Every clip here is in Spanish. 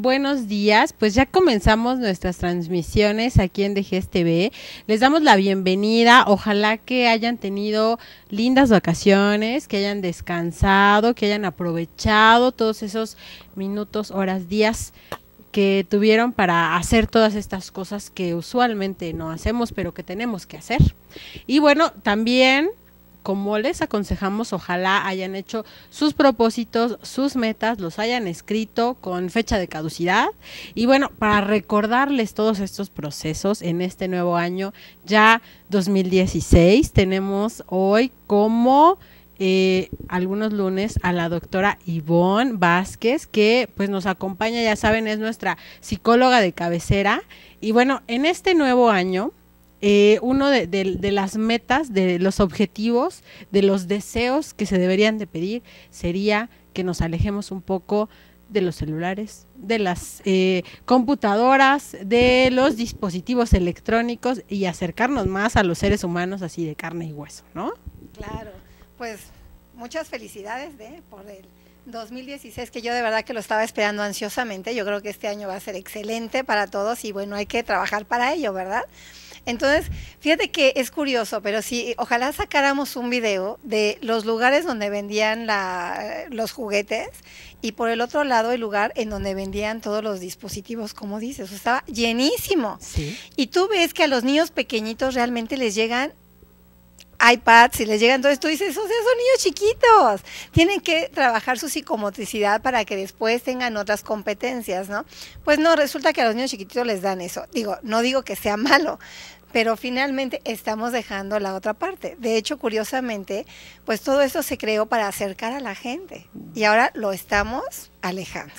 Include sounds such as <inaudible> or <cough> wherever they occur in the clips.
buenos días. Pues ya comenzamos nuestras transmisiones aquí en DGSTV, Les damos la bienvenida. Ojalá que hayan tenido lindas vacaciones, que hayan descansado, que hayan aprovechado todos esos minutos, horas, días que tuvieron para hacer todas estas cosas que usualmente no hacemos, pero que tenemos que hacer. Y bueno, también como les aconsejamos, ojalá hayan hecho sus propósitos, sus metas, los hayan escrito con fecha de caducidad. Y bueno, para recordarles todos estos procesos en este nuevo año, ya 2016, tenemos hoy como... Eh, algunos lunes a la doctora Ivonne Vázquez, que pues nos acompaña, ya saben, es nuestra psicóloga de cabecera. Y bueno, en este nuevo año, eh, uno de, las metas, de los objetivos, de los deseos que se deberían de pedir sería que nos alejemos un poco de los celulares, de las eh, computadoras, de los dispositivos electrónicos y acercarnos más a los seres humanos así de carne y hueso, ¿no? Claro, pues muchas felicidades ¿eh? por el 2016 que yo de verdad que lo estaba esperando ansiosamente. Yo creo que este año va a ser excelente para todos y bueno, hay que trabajar para ello, ¿verdad? Entonces, fíjate que es curioso, pero si ojalá sacáramos un video de los lugares donde vendían la, los juguetes y por el otro lado el lugar en donde vendían todos los dispositivos, como dices, estaba llenísimo. ¿Sí? Y tú ves que a los niños pequeñitos realmente les llegan iPads si les llega. Entonces tú dices, o sea, son niños chiquitos. Tienen que trabajar su psicomotricidad para que después tengan otras competencias, ¿no? Pues no, resulta que a los niños chiquititos les dan eso. Digo, no digo que sea <laughs> malo, pero finalmente estamos dejando la otra parte. De hecho, curiosamente, pues todo esto se creó para acercar a la gente y ahora lo estamos alejando.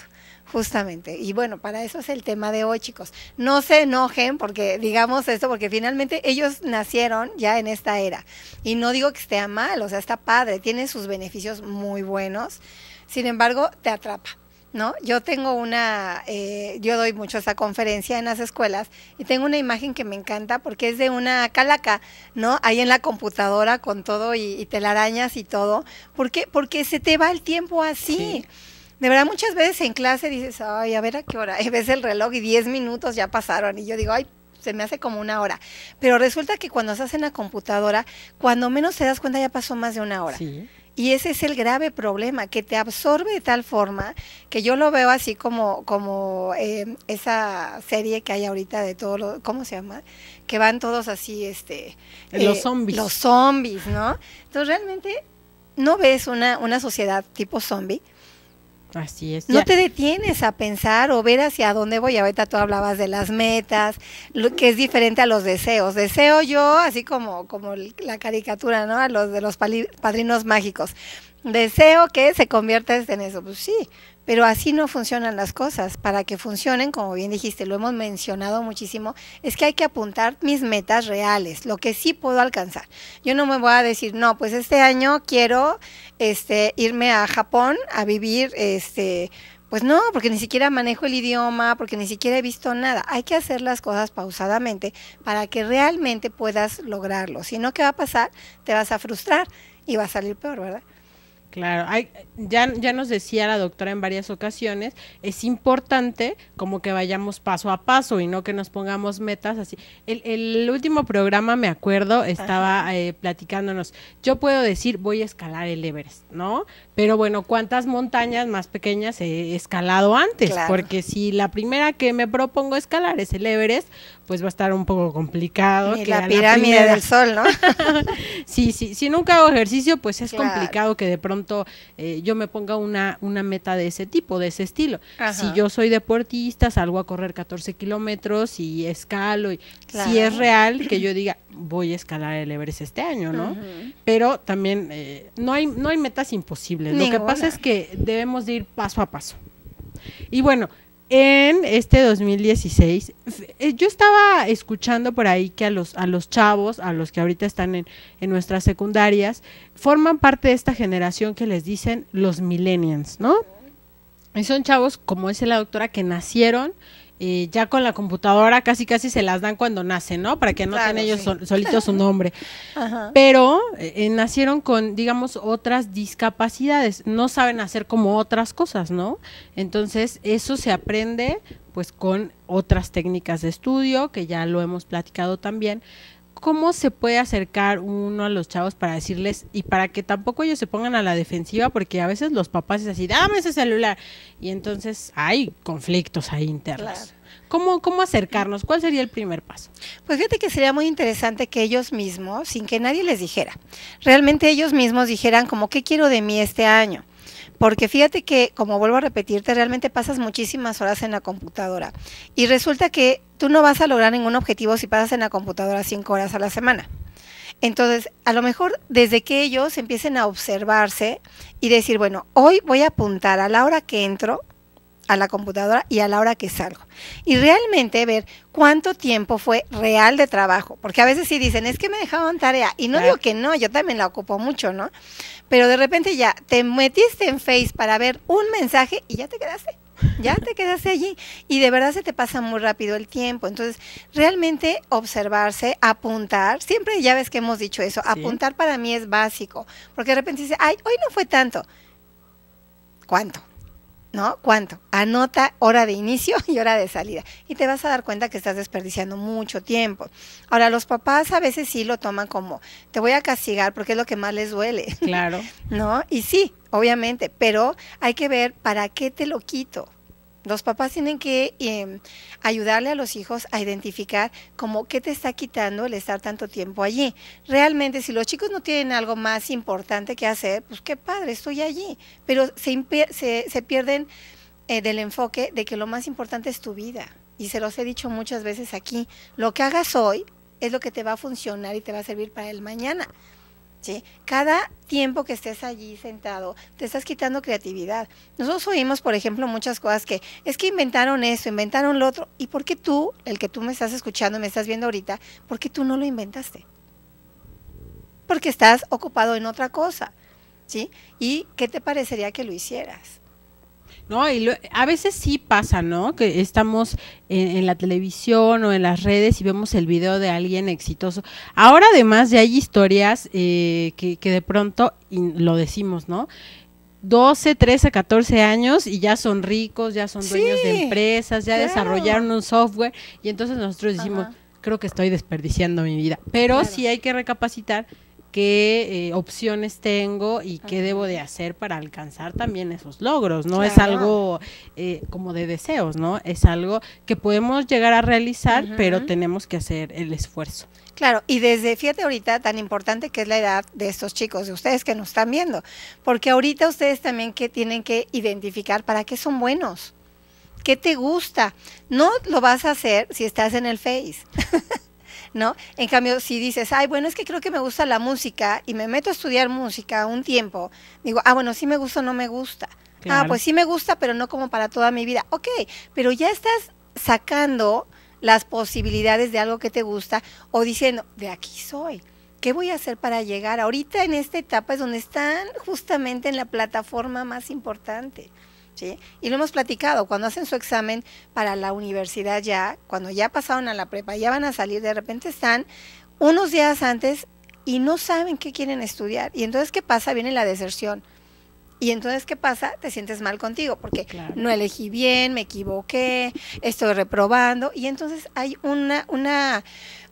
Justamente. Y bueno, para eso es el tema de hoy, chicos. No se enojen porque digamos esto, porque finalmente ellos nacieron ya en esta era. Y no digo que esté mal, o sea, está padre, tiene sus beneficios muy buenos. Sin embargo, te atrapa. ¿No? Yo tengo una, eh, yo doy mucho esa conferencia en las escuelas y tengo una imagen que me encanta porque es de una calaca, ¿no? Ahí en la computadora con todo y, telarañas y todo. ¿Por qué? Porque se te va el tiempo así. De verdad, muchas veces en clase dices, ay, a ver a qué hora. ves el reloj y 10 minutos ya pasaron. Y yo digo, ay, se me hace como una hora. Pero resulta que cuando estás en la computadora, cuando menos te das cuenta ya pasó más de una hora. Y ese es el grave problema, que te absorbe de tal forma que yo lo veo así como, como eh, esa serie que hay ahorita de todos ¿cómo se llama? Que van todos así, este... Eh, los eh, zombies. Los zombies, ¿no? Entonces realmente no ves una, una sociedad tipo zombie, Así es. No te detienes a pensar o ver hacia dónde voy. Ahorita tú hablabas de las metas, lo que es diferente a los deseos. Deseo yo, así como, como la caricatura, ¿no? A los de los padrinos mágicos. Deseo que se conviertas en eso. Pues sí, pero así no funcionan las cosas. Para que funcionen, como bien dijiste, lo hemos mencionado muchísimo, es que hay que apuntar mis metas reales, lo que sí puedo alcanzar. Yo no me voy a decir, no, pues este año quiero este, irme a Japón a vivir, este, pues no, porque ni siquiera manejo el idioma, porque ni siquiera he visto nada. Hay que hacer las cosas pausadamente para que realmente puedas lograrlo. Si no, ¿qué va a pasar? Te vas a frustrar y va a salir peor, ¿verdad? Claro, hay, ya, ya nos decía la doctora en varias ocasiones, es importante como que vayamos paso a paso y no que nos pongamos metas así. El, último programa, me acuerdo, estaba eh, platicándonos, yo puedo decir voy a escalar el Everest, ¿no? Pero bueno, ¿cuántas montañas más pequeñas he escalado antes? Porque si la primera que me propongo escalar es el Everest, pues va a estar un poco complicado. la pirámide del sol, ¿no? <laughs> sí, sí, si nunca hago ejercicio, pues es complicado que de pronto eh, yo me ponga una, una meta de ese tipo, de ese estilo. Si yo soy deportista, salgo a correr 14 kilómetros y escalo. Y, Si es real que yo diga, voy a escalar el Everest este año, ¿no? Pero también eh, no, hay, no hay metas imposibles. Lo que pasa es que debemos de ir paso a paso. Y bueno, en este 2016, eh, yo estaba escuchando por ahí que a los, a los chavos, a los que ahorita están en, en nuestras secundarias, forman parte de esta generación que les dicen los millennials, ¿no? Y son chavos, como dice la doctora, que nacieron ya con la computadora casi casi se las dan cuando nacen, ¿no? Para que no tengan ellos solitos su <laughs> nombre. Pero eh, nacieron con, digamos, otras discapacidades, no saben hacer como otras cosas, ¿no? Entonces, eso se aprende pues con otras técnicas de estudio, que ya lo hemos platicado también, cómo se puede acercar uno a los chavos para decirles y para que tampoco ellos se pongan a la defensiva, porque a veces los papás es así, dame ese celular. Y entonces hay conflictos ahí internos. ¿Cómo, ¿Cómo acercarnos? ¿Cuál sería el primer paso? Pues fíjate que sería muy interesante que ellos mismos, sin que nadie les dijera, realmente ellos mismos dijeran como, ¿qué quiero de mí este año? Porque fíjate que, como vuelvo a repetirte, realmente pasas muchísimas horas en la computadora. Y resulta que tú no vas a lograr ningún objetivo si pasas en la computadora cinco horas a la semana. Entonces, a lo mejor desde que ellos empiecen a observarse y decir, bueno, hoy voy a apuntar a la hora que entro, a la computadora y a la hora que salgo. Y realmente ver cuánto tiempo fue real de trabajo, porque a veces sí dicen, es que me dejaban tarea, y no digo que no, yo también la ocupo mucho, ¿no? Pero de repente ya te metiste en Face para ver un mensaje y ya te quedaste ya te quedaste allí y de verdad se te pasa muy rápido el tiempo. Entonces, realmente observarse, apuntar, siempre ya ves que hemos dicho eso, apuntar para mí es básico, porque de repente dice, ay, hoy no fue tanto. ¿Cuánto? ¿no? ¿Cuánto? Anota hora de inicio y hora de salida. Y te vas a dar cuenta que estás desperdiciando mucho tiempo. Ahora, los papás a veces sí lo toman como, te voy a castigar porque es lo que más les duele. Claro. <laughs> ¿No? Y sí, obviamente, pero hay que ver para qué te lo quito. Los papás tienen que em, ayudarle a los hijos a identificar como qué te está quitando el estar tanto tiempo allí. Realmente, si los chicos no tienen algo más importante que hacer, pues qué padre, estoy allí. Pero se, se pierden eh, del enfoque de que lo más importante es tu vida. Y se los he dicho muchas veces aquí, lo que hagas hoy es lo que te va a funcionar y te va a servir para el mañana. Cada tiempo que estés allí sentado, te estás quitando creatividad. Nosotros oímos, por ejemplo, muchas cosas que es que inventaron esto, inventaron lo otro, y por qué tú, el que tú me estás escuchando, me estás viendo ahorita, por qué tú no lo inventaste? Porque estás ocupado en otra cosa, ¿sí? ¿Y qué te parecería que lo hicieras? No, y a veces sí pasa, ¿no? Que estamos en, la televisión o en las redes y vemos el video de alguien exitoso. Ahora además ya hay historias eh, que, que, de pronto, y lo decimos, ¿no? 12, 13, 14 años y ya son ricos, ya son dueños de empresas, ya desarrollaron un software y entonces nosotros decimos, creo que estoy desperdiciando mi vida. Pero sí hay que recapacitar qué eh, opciones tengo y qué debo de hacer para alcanzar también esos logros. No es algo eh, como de deseos, ¿no? Es algo que podemos llegar a realizar, pero tenemos que hacer el esfuerzo. Claro, y desde, fíjate ahorita tan importante que es la edad de estos chicos, de ustedes que nos están viendo, porque ahorita ustedes también que tienen que identificar para qué son buenos, qué te gusta. No lo vas a hacer si estás en el Face. <laughs> ¿no? En cambio, si dices, ay, bueno, es que creo que me gusta la música y me meto a estudiar música un tiempo, digo, ah, bueno, sí me gusta o no me gusta. Ah, pues sí me gusta, pero no como para toda mi vida. Ok, pero ya estás sacando las posibilidades de algo que te gusta o diciendo, de aquí soy. ¿Qué voy a hacer para llegar? Ahorita en esta etapa es donde están justamente en la plataforma más importante. Y lo hemos platicado, cuando hacen su examen para la universidad ya, cuando ya pasaron a la prepa, ya van a salir, de repente están unos días antes y no saben qué quieren estudiar. Y entonces, ¿qué pasa? Viene la deserción. Y entonces, ¿qué pasa? Te sientes mal contigo, porque no elegí bien, me equivoqué, estoy reprobando. Y entonces hay una, una,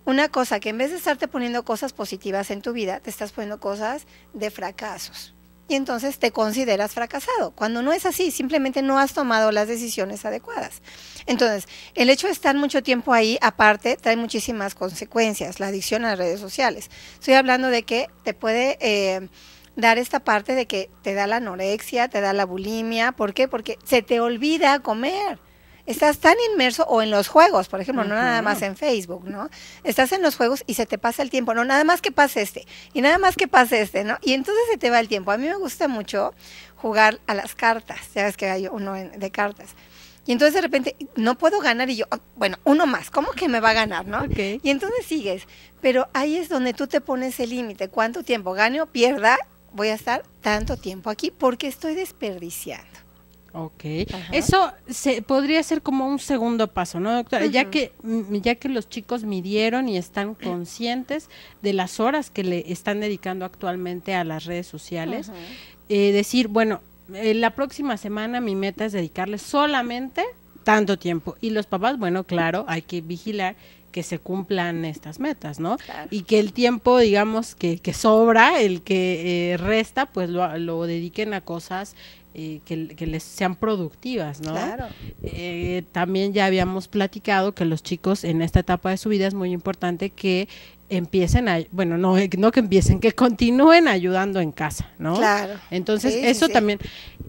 una cosa que en vez de estarte poniendo cosas positivas en tu vida, te estás poniendo cosas de fracasos y entonces te consideras fracasado, cuando no es así, simplemente no has tomado las decisiones adecuadas. Entonces, el hecho de estar mucho tiempo ahí, aparte, trae muchísimas consecuencias, la adicción a las redes sociales. Estoy hablando de que te puede... Eh, dar esta parte de que te da la anorexia, te da la bulimia. ¿Por qué? Porque se te olvida comer estás tan inmerso o en los juegos, por ejemplo, no nada más en Facebook, ¿no? Estás en los juegos y se te pasa el tiempo, no, nada más que pase este, y nada más que pase este, ¿no? Y entonces se te va el tiempo. A mí me gusta mucho jugar a las cartas, ya ves que hay uno de cartas. Y entonces de repente no puedo ganar y yo, ah, bueno, uno más, ¿cómo que me va a ganar, no? Y entonces sigues, pero ahí es donde tú te pones el límite, cuánto tiempo gane o pierda, voy a estar tanto tiempo aquí porque estoy desperdiciando. Ok, eso se, podría ser como un segundo paso, ¿no, doctora? Ya que mm, ya que los chicos midieron y están conscientes de las horas que le están dedicando actualmente a las redes sociales, eh, decir, bueno, eh, la próxima semana mi meta es dedicarle solamente tanto tiempo. Y los papás, bueno, claro, hay que vigilar que se cumplan estas metas, ¿no? Y que el tiempo, digamos, que, que sobra, el que eh, resta, pues lo, lo dediquen a cosas que, les sean productivas, ¿no? Eh, también ya habíamos platicado que los chicos en esta etapa de su vida es muy importante que empiecen a, bueno, no, no que empiecen, que continúen ayudando en casa, ¿no? Claro. Entonces, eso también.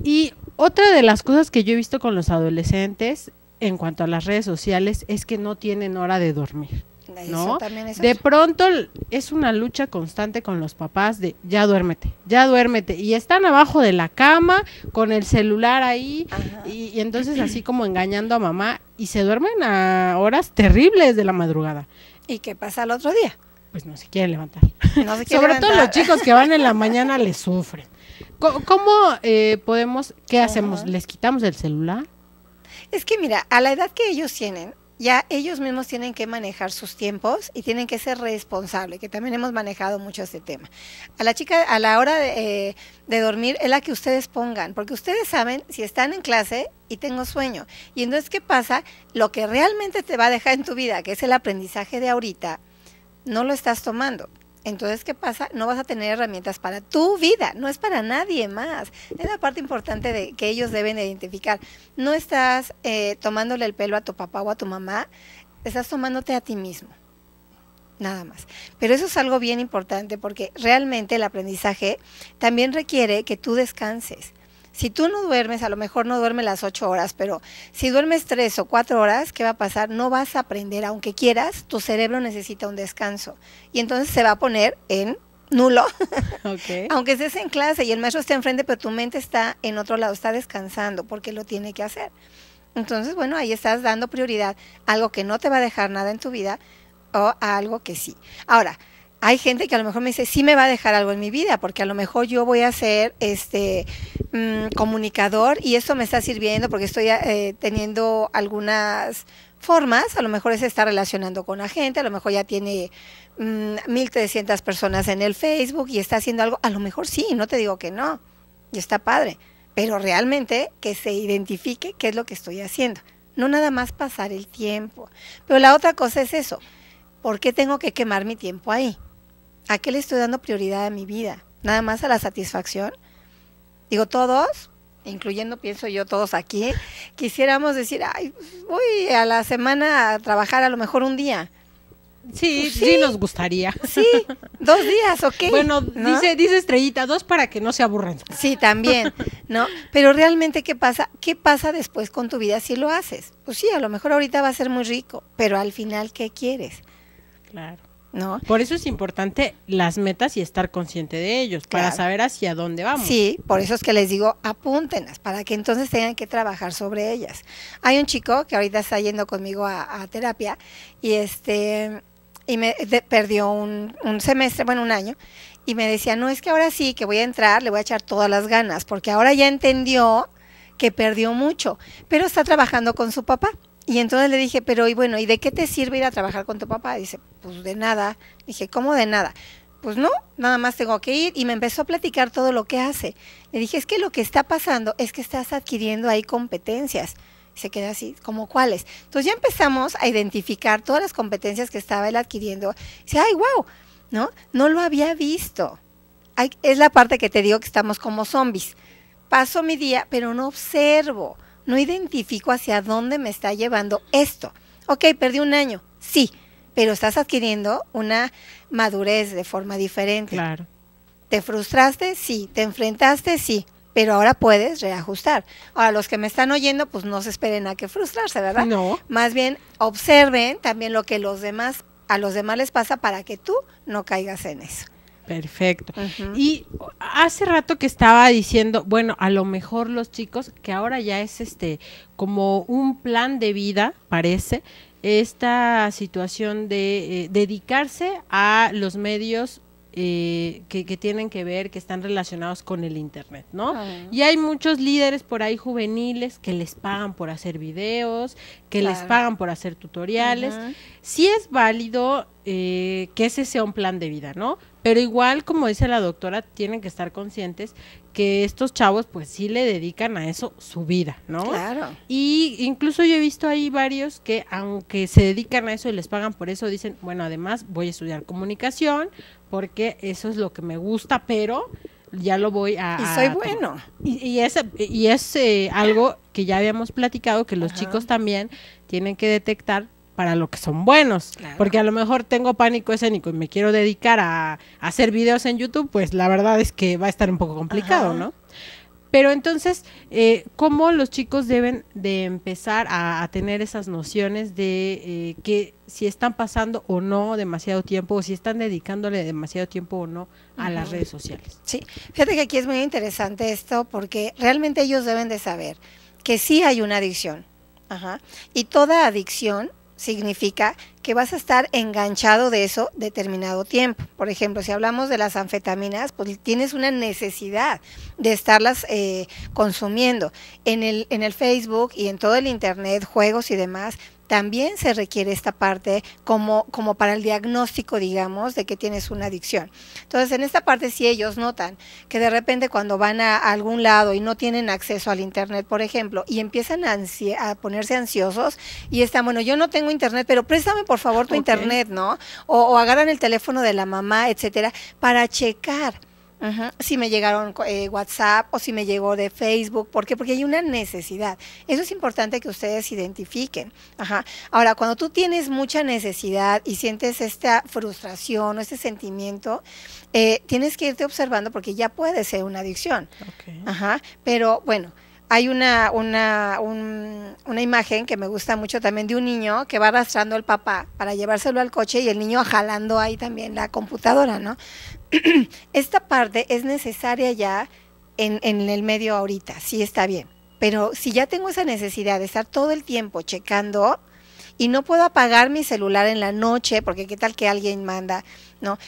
Y otra de las cosas que yo he visto con los adolescentes en cuanto a las redes sociales es que no tienen hora de dormir de pronto es una lucha constante con los papás de ya duérmete, ya duérmete. Y están abajo de la cama con el celular ahí y, entonces así como engañando a mamá y se duermen a horas terribles de la madrugada. ¿Y qué pasa el otro día? Pues no se quieren levantar. Sobre todo los chicos que van en la mañana les sufren. ¿Cómo, eh, podemos, qué hacemos? ¿Les quitamos el celular? Es que mira, a la edad que ellos tienen, ya ellos mismos tienen que manejar sus tiempos y tienen que ser responsables, que también hemos manejado mucho este tema. A la chica, a la hora de, eh, de, dormir es la que ustedes pongan, porque ustedes saben si están en clase y tengo sueño. Y entonces, ¿qué pasa? Lo que realmente te va a dejar en tu vida, que es el aprendizaje de ahorita, no lo estás tomando. Entonces, ¿qué pasa? No vas a tener herramientas para tu vida, no es para nadie más. Es la parte importante de que ellos deben identificar. No estás eh, tomándole el pelo a tu papá o a tu mamá, estás tomándote a ti mismo. Nada más. Pero eso es algo bien importante porque realmente el aprendizaje también requiere que tú descanses si tú no duermes, a lo mejor no duermes las ocho horas, pero si duermes tres o cuatro horas, ¿qué va a pasar? No vas a aprender, aunque quieras, tu cerebro necesita un descanso. Y entonces se va a poner en nulo. <laughs> Okay. aunque estés en clase y el maestro esté enfrente, pero tu mente está en otro lado, está descansando porque lo tiene que hacer. Entonces, bueno, ahí estás dando prioridad a algo que no te va a dejar nada en tu vida o a algo que sí. Ahora, hay gente que a lo mejor me dice, sí me va a dejar algo en mi vida, porque a lo mejor yo voy a ser este mm, comunicador y esto me está sirviendo porque estoy eh, teniendo algunas formas, a lo mejor es estar relacionando con la gente, a lo mejor ya tiene 1.300 mm, personas en el Facebook y está haciendo algo, a lo mejor sí, no te digo que no, y está padre, pero realmente que se identifique qué es lo que estoy haciendo, no nada más pasar el tiempo. Pero la otra cosa es eso, ¿por qué tengo que quemar mi tiempo ahí? ¿A qué le estoy dando prioridad a mi vida? ¿Nada más a la satisfacción? Digo, todos, incluyendo pienso yo todos aquí, quisiéramos decir, ay, voy a la semana a trabajar a lo mejor un día. Sí, pues sí, nos gustaría. Sí, dos días, ok. Bueno, dice, dice Estrellita, dos para que no se aburren, Sí, también, ¿no? Pero realmente, ¿qué pasa? ¿Qué pasa después con tu vida si lo haces? Pues sí, a lo mejor ahorita va a ser muy rico, pero al final, ¿qué quieres? Claro. Por eso es importante las metas y estar consciente de ellos, para saber hacia dónde vamos. Sí, por eso es que les digo, apúntenlas, para que entonces tengan que trabajar sobre ellas. Hay un chico que ahorita está yendo conmigo a, terapia y este y me perdió un, un semestre, bueno, un año, y me decía, no, es que ahora sí, que voy a entrar, le voy a echar todas las ganas, porque ahora ya entendió que perdió mucho, pero está trabajando con su papá. Y entonces le dije, pero y bueno, ¿y de qué te sirve ir a trabajar con tu papá? Dice, pues de nada. Dije, ¿cómo de nada? Pues no, nada más tengo que ir. Y me empezó a platicar todo lo que hace. Le dije, es que lo que está pasando es que estás adquiriendo ahí competencias. se queda así, ¿como cuáles? Entonces ya empezamos a identificar todas las competencias que estaba él adquiriendo. dice, ay, wow, ¿no? No lo había visto. Ay, es la parte que te digo que estamos como zombies. Paso mi día, pero no observo no identifico hacia dónde me está llevando esto. Ok, perdí un año, sí, pero estás adquiriendo una madurez de forma diferente. Claro. ¿Te frustraste? Sí. ¿Te enfrentaste? Sí. Pero ahora puedes reajustar. Ahora, los que me están oyendo, pues no se esperen a que frustrarse, ¿verdad? No. Más bien, observen también lo que los demás, a los demás les pasa para que tú no caigas en eso. Perfecto. Y hace rato que estaba diciendo, bueno, a lo mejor los chicos, que ahora ya es este como un plan de vida, parece, esta situación de eh, dedicarse a los medios eh, que, tienen que ver, que están relacionados con el Internet, ¿no? Y hay muchos líderes por ahí juveniles que les pagan por hacer videos, que les pagan por hacer tutoriales. si Sí es válido eh, que ese sea un plan de vida, ¿no? Pero igual, como dice la doctora, tienen que estar conscientes que estos chavos pues sí le dedican a eso su vida, ¿no? Claro. Y incluso yo he visto ahí varios que aunque se dedican a eso y les pagan por eso, dicen, bueno, además voy a estudiar comunicación porque eso es lo que me gusta, pero ya lo voy a... Y soy bueno. Y, es, y eh, algo que ya habíamos platicado, que los chicos también tienen que detectar para lo que son buenos. Porque a lo mejor tengo pánico escénico y me quiero dedicar a, hacer videos en YouTube, pues la verdad es que va a estar un poco complicado, ¿no? Pero entonces, eh, ¿cómo los chicos deben de empezar a, tener esas nociones de eh, que si están pasando o no demasiado tiempo, o si están dedicándole demasiado tiempo o no a las redes sociales? Sí, fíjate que aquí es muy interesante esto porque realmente ellos deben de saber que sí hay una adicción. Ajá. Y toda adicción significa que vas a estar enganchado de eso determinado tiempo. Por ejemplo, si hablamos de las anfetaminas, pues tienes una necesidad de estarlas eh, consumiendo. En el, en el Facebook y en todo el Internet, juegos y demás, también se requiere esta parte como, como para el diagnóstico, digamos, de que tienes una adicción. Entonces, en esta parte, si ellos notan que de repente cuando van a, algún lado y no tienen acceso al Internet, por ejemplo, y empiezan a, ponerse ansiosos y están, bueno, yo no tengo Internet, pero préstame por favor tu Internet, ¿no? O, o agarran el teléfono de la mamá, etcétera, para checar si me llegaron eh, WhatsApp o si me llegó de Facebook. ¿Por qué? Porque hay una necesidad. Eso es importante que ustedes identifiquen. Ajá. Ahora, cuando tú tienes mucha necesidad y sientes esta frustración o este sentimiento, eh, tienes que irte observando porque ya puede ser una adicción. Ajá. Pero bueno hay una, una, una imagen que me gusta mucho también de un niño que va arrastrando al papá para llevárselo al coche y el niño jalando ahí también la computadora, ¿no? <clears throat> Esta parte es necesaria ya en, en el medio ahorita, sí está bien. Pero si ya tengo esa necesidad de estar todo el tiempo checando y no puedo apagar mi celular en la noche porque qué tal que alguien manda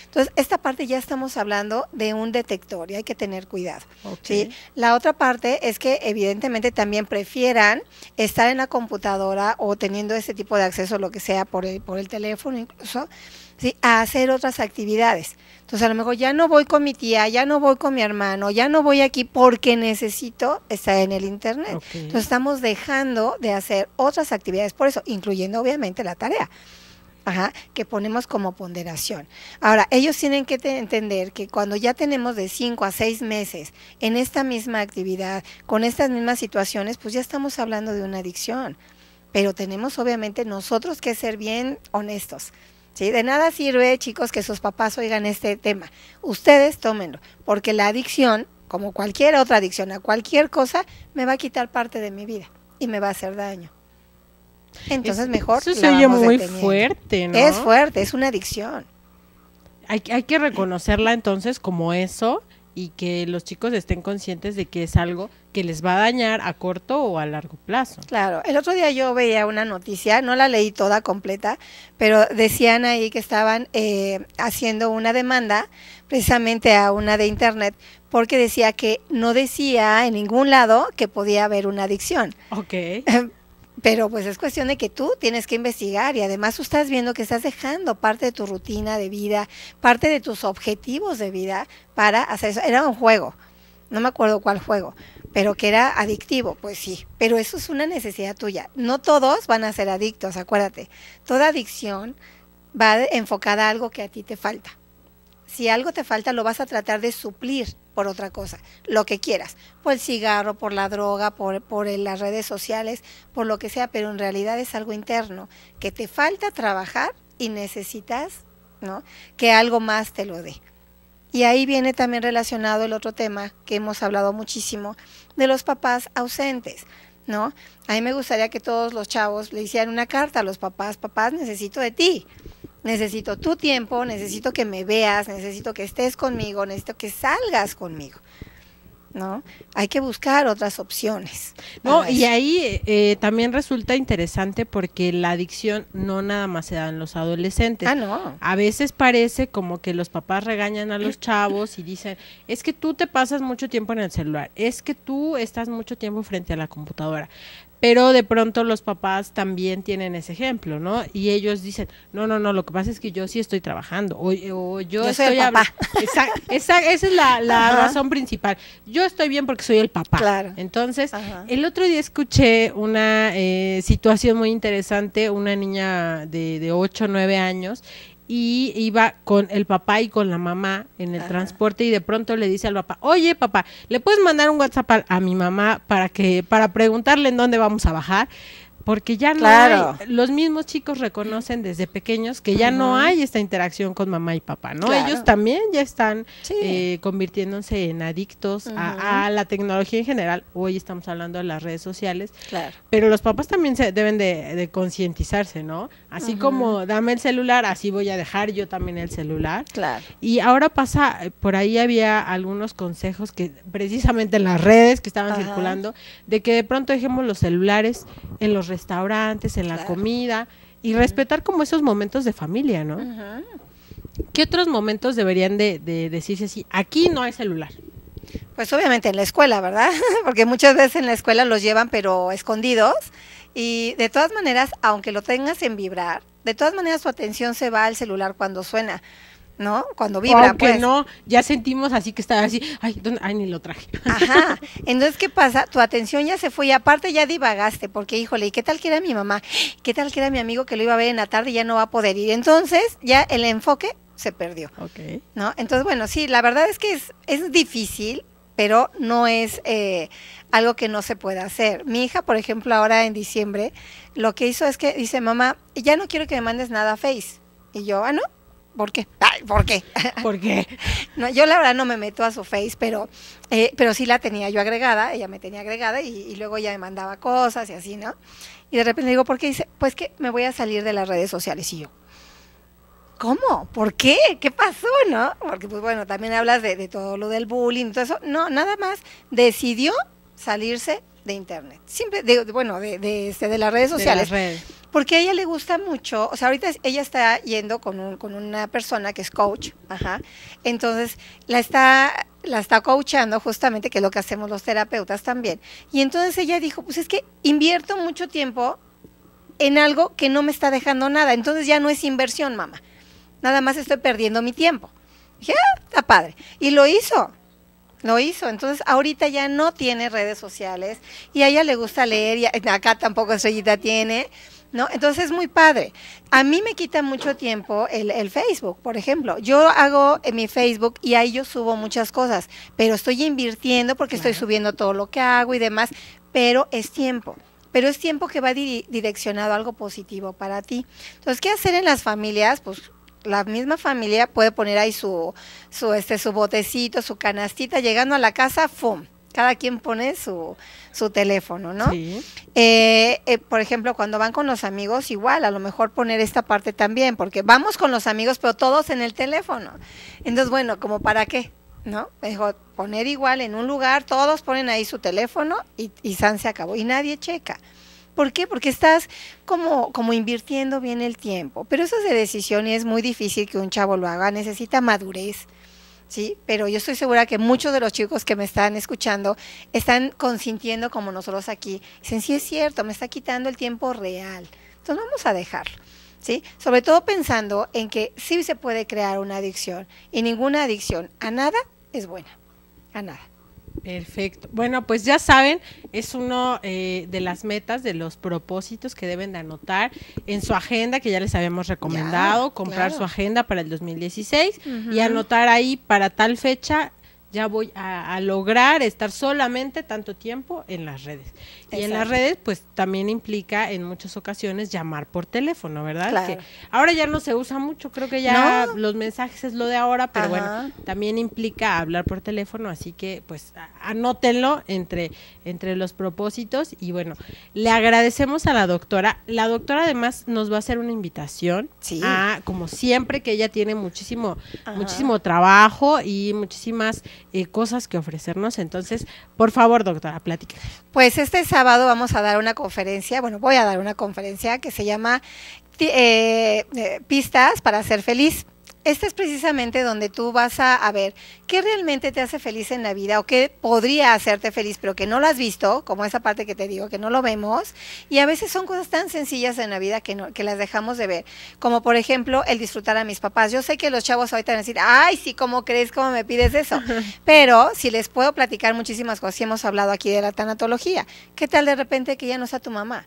entonces, esta parte ya estamos hablando de un detector y hay que tener cuidado. La otra parte es que evidentemente también prefieran estar en la computadora o teniendo ese tipo de acceso, lo que sea, por el, por el teléfono incluso, ¿sí? a hacer otras actividades. Entonces, a lo mejor ya no voy con mi tía, ya no voy con mi hermano, ya no voy aquí porque necesito estar en el Internet. Entonces, estamos dejando de hacer otras actividades, por eso, incluyendo obviamente la tarea que ponemos como ponderación. Ahora, ellos tienen que entender que cuando ya tenemos de 5 a 6 meses en esta misma actividad, con estas mismas situaciones, pues ya estamos hablando de una adicción. Pero tenemos obviamente nosotros que ser bien honestos. ¿sí? De nada sirve, chicos, que sus papás oigan este tema. Ustedes tómenlo, porque la adicción, como cualquier otra adicción a cualquier cosa, me va a quitar parte de mi vida y me va a hacer daño. Entonces mejor... Eso se muy fuerte, ¿no? Es fuerte, es una adicción. Hay, que reconocerla entonces como eso y que los chicos estén conscientes de que es algo que les va a dañar a corto o a largo plazo. Claro, el otro día yo veía una noticia, no la leí toda completa, pero decían ahí que estaban eh, haciendo una demanda precisamente a una de internet porque decía que no decía en ningún lado que podía haber una adicción. Ok. <laughs> Pero pues es cuestión de que tú tienes que investigar y además tú estás viendo que estás dejando parte de tu rutina de vida, parte de tus objetivos de vida para hacer eso. Era un juego, no me acuerdo cuál juego, pero que era adictivo, pues sí, pero eso es una necesidad tuya. No todos van a ser adictos, acuérdate. Toda adicción va enfocada a algo que a ti te falta. Si algo te falta, lo vas a tratar de suplir por otra cosa, lo que quieras, por el cigarro, por la droga, por, por las redes sociales, por lo que sea, pero en realidad es algo interno, que te falta trabajar y necesitas ¿no? que algo más te lo dé. Y ahí viene también relacionado el otro tema que hemos hablado muchísimo, de los papás ausentes. ¿No? A mí me gustaría que todos los chavos le hicieran una carta a los papás, papás, necesito de ti, Necesito tu tiempo, necesito que me veas, necesito que estés conmigo, necesito que salgas conmigo. ¿No? Hay que buscar otras opciones. No, y ahí eh, también resulta interesante porque la adicción no nada más se da en los adolescentes. Ah, no. A veces parece como que los papás regañan a los chavos y dicen, es que tú te pasas mucho tiempo en el celular, es que tú estás mucho tiempo frente a la computadora. Pero de pronto los papás también tienen ese ejemplo, ¿no? Y ellos dicen, no, no, no, lo que pasa es que yo sí estoy trabajando, o, yo, estoy... Soy el papá. <laughs> Esa, es la, razón principal. Yo estoy bien porque soy el papá. Entonces, el otro día escuché una eh, situación muy interesante, una niña de, de 8 o 9 años, y iba con el papá y con la mamá en el transporte y de pronto le dice al papá, oye papá, ¿le puedes mandar un WhatsApp a, a mi mamá para que, para preguntarle en dónde vamos a bajar? porque ya no los mismos chicos reconocen desde pequeños que ya no hay esta interacción con mamá y papá, ¿no? Ellos también ya están eh, convirtiéndose en adictos a, la tecnología en general. Hoy estamos hablando de las redes sociales, claro. pero los papás también se deben de, concientizarse, ¿no? Así como dame el celular, así voy a dejar yo también el celular. Claro. Y ahora pasa, eh, por ahí había algunos consejos que precisamente en las redes que estaban circulando, de que de pronto dejemos los celulares en los restaurantes, en la comida y respetar como esos momentos de familia, ¿no? ¿Qué otros momentos deberían de, decirse si Aquí no hay celular. Pues obviamente en la escuela, ¿verdad? <laughs> Porque muchas veces en la escuela los llevan pero escondidos y de todas maneras, aunque lo tengas en vibrar, de todas maneras tu atención se va al celular cuando suena. ¿no? Cuando vibra, Aunque pues. no, ya sentimos así que está así, ay, ¿dónde? ay, ni lo traje. <laughs> Ajá, entonces, ¿qué pasa? Tu atención ya se fue y aparte ya divagaste, porque, híjole, ¿y qué tal que mi mamá? ¿Qué tal que mi amigo que lo iba a ver en la tarde y ya no va a poder ir? Entonces, ya el enfoque se perdió. Ok. ¿No? Entonces, bueno, sí, la verdad es que es, es difícil, pero no es eh, algo que no se pueda hacer. Mi hija, por ejemplo, ahora en diciembre, lo que hizo es que dice, mamá, ya no quiero que me mandes nada a Face. Y yo, ah, no, ¿Por qué? <laughs> ¿Por qué? no, yo la verdad no me meto a su face, pero, eh, pero sí la tenía yo agregada, ella me tenía agregada y, luego ella me mandaba cosas y así, ¿no? Y de repente digo, ¿por qué? Dice, pues que me voy a salir de las redes sociales y yo. ¿Cómo? ¿Por qué? ¿Qué pasó? ¿No? Porque, pues bueno, también hablas de, todo lo del bullying, todo eso. No, nada más decidió salirse de internet. Siempre, bueno, de, de, este, de las redes sociales porque a ella le gusta mucho, o sea, ahorita ella está yendo con, con una persona que es coach, ajá, entonces la está, la está coachando justamente, que es lo que hacemos los terapeutas también, y entonces ella dijo, pues es que invierto mucho tiempo en algo que no me está dejando nada, entonces ya no es inversión, mamá, nada más estoy perdiendo mi tiempo. Dije, ah, está padre, y lo hizo, lo hizo. Entonces, ahorita ya no tiene redes sociales y a ella le gusta leer y acá tampoco Estrellita tiene. ¿no? Entonces es muy padre. A mí me quita mucho tiempo el, Facebook, por ejemplo. Yo hago en eh, mi Facebook y ahí yo subo muchas cosas, pero estoy invirtiendo porque estoy subiendo todo lo que hago y demás, pero es tiempo. Pero es tiempo que va direccionado a algo positivo para ti. Entonces, ¿qué hacer en las familias? Pues la misma familia puede poner ahí su, su, este, su botecito, su canastita, llegando a la casa, ¡fum! cada quien pone su, su teléfono, ¿no? Eh, eh, por ejemplo, cuando van con los amigos, igual, a lo mejor poner esta parte también, porque vamos con los amigos, pero todos en el teléfono. Entonces, bueno, ¿como para qué? ¿No? poner igual en un lugar, todos ponen ahí su teléfono y, y San se acabó y nadie checa. ¿Por qué? Porque estás como, como invirtiendo bien el tiempo. Pero eso es de decisión y es muy difícil que un chavo lo haga. Necesita madurez, ¿sí? Pero yo estoy segura que muchos de los chicos que me están escuchando están consintiendo como nosotros aquí. Dicen, sí es cierto, me está quitando el tiempo real. Entonces vamos a dejarlo, ¿sí? Sobre todo pensando en que sí se puede crear una adicción y ninguna adicción a nada es buena, a nada. Perfecto. Bueno, pues ya saben, es uno eh, de las metas, de los propósitos que deben de anotar en su agenda, que ya les habíamos recomendado, comprar su agenda para el 2016 y anotar ahí para tal fecha ya voy a, lograr estar solamente tanto tiempo en las redes. Y en las redes, pues también implica en muchas ocasiones llamar por teléfono, ¿verdad? ahora ya no se usa mucho, creo que ya los mensajes es lo de ahora, pero bueno, también implica hablar por teléfono, así que pues anótenlo entre, entre los propósitos y bueno, le agradecemos a la doctora. La doctora además nos va a hacer una invitación sí. como siempre, que ella tiene muchísimo, muchísimo trabajo y muchísimas eh, cosas que ofrecernos. Entonces, por favor, doctora, plática Pues este sábado vamos a dar una conferencia, bueno, voy a dar una conferencia que se llama eh, eh, Pistas para ser feliz. Este es precisamente donde tú vas a, ver qué realmente te hace feliz en la vida o qué podría hacerte feliz, pero que no lo has visto, como esa parte que te digo, que no lo vemos. Y a veces son cosas tan sencillas en la vida que, no, que las dejamos de ver. Como por ejemplo el disfrutar a mis papás. Yo sé que los chavos ahorita van a decir, ay, sí, ¿cómo crees? ¿Cómo me pides eso? <laughs> Pero si les puedo platicar muchísimas cosas, si hemos hablado aquí de la tanatología, ¿qué tal de repente que ya no sea tu mamá?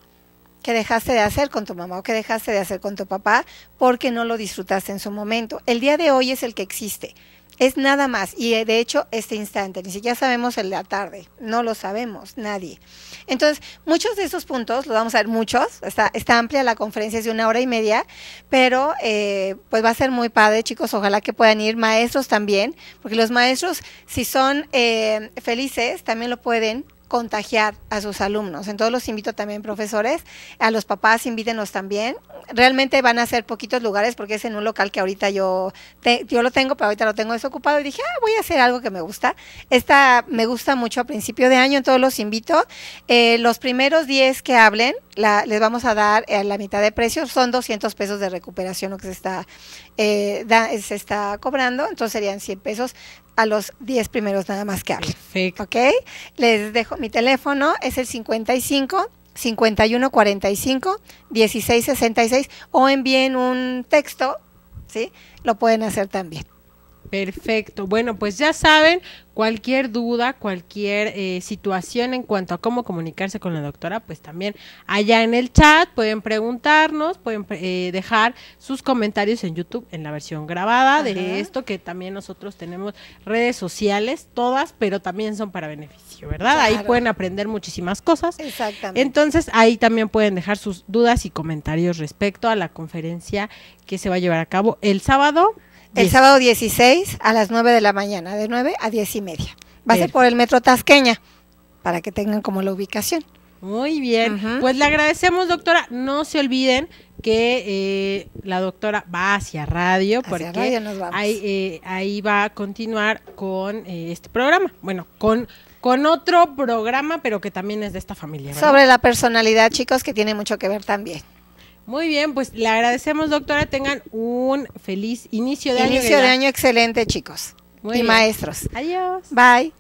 que dejaste de hacer con tu mamá o que dejaste de hacer con tu papá porque no lo disfrutaste en su momento. El día de hoy es el que existe. Es nada más. Y eh, de hecho, este instante, ni siquiera sabemos el de la tarde. No lo sabemos, nadie. Entonces, muchos de esos puntos, los vamos a ver muchos. Está, está amplia la conferencia, es de una hora y media. Pero, eh, pues va a ser muy padre, chicos. Ojalá que puedan ir maestros también. Porque los maestros, si son eh, felices, también lo pueden contagiar a sus alumnos. Entonces los invito también, profesores, a los papás invítenos también. Realmente van a ser poquitos lugares porque es en un local que ahorita yo, yo lo tengo, pero ahorita lo tengo desocupado y dije, ah, voy a hacer algo que me gusta. Esta me gusta mucho a principio de año, entonces los invito. Eh, los primeros 10 que hablen, les vamos a dar a eh, la mitad de precio, son 200 pesos de recuperación lo que se está, eh, se está cobrando, entonces serían 100 pesos a los 10 primeros nada más que hablen. Perfecto. ¿Ok? Les dejo mi teléfono, es el 55 51 45 16 66 o envíen un texto, ¿sí? Lo pueden hacer también. Perfecto. Bueno, pues ya saben, cualquier duda, cualquier eh, situación en cuanto a cómo comunicarse con la doctora, pues también allá en el chat pueden preguntarnos, pueden eh, dejar sus comentarios en YouTube, en la versión grabada de esto, que también nosotros tenemos redes sociales, todas, pero también son para beneficio, ¿verdad? Ahí pueden aprender muchísimas cosas. Exactamente. Entonces, ahí también pueden dejar sus dudas y comentarios respecto a la conferencia que se va a llevar a cabo el sábado. El sábado 16 a las 9 de la mañana, de 9 a 10 y media. Va a ser por el Metro Tasqueña, para que tengan como la ubicación. Muy bien, pues le agradecemos doctora, no se olviden que eh, la doctora va hacia radio por porque eh, Ahí, va a continuar con eh, este programa, bueno, con, con otro programa, pero que también es de esta familia. Sobre la personalidad, chicos, que tiene mucho que ver también. Muy bien, pues le agradecemos, doctora. Tengan un feliz inicio de año. Inicio de año excelente, chicos. y maestros. Adiós. Bye.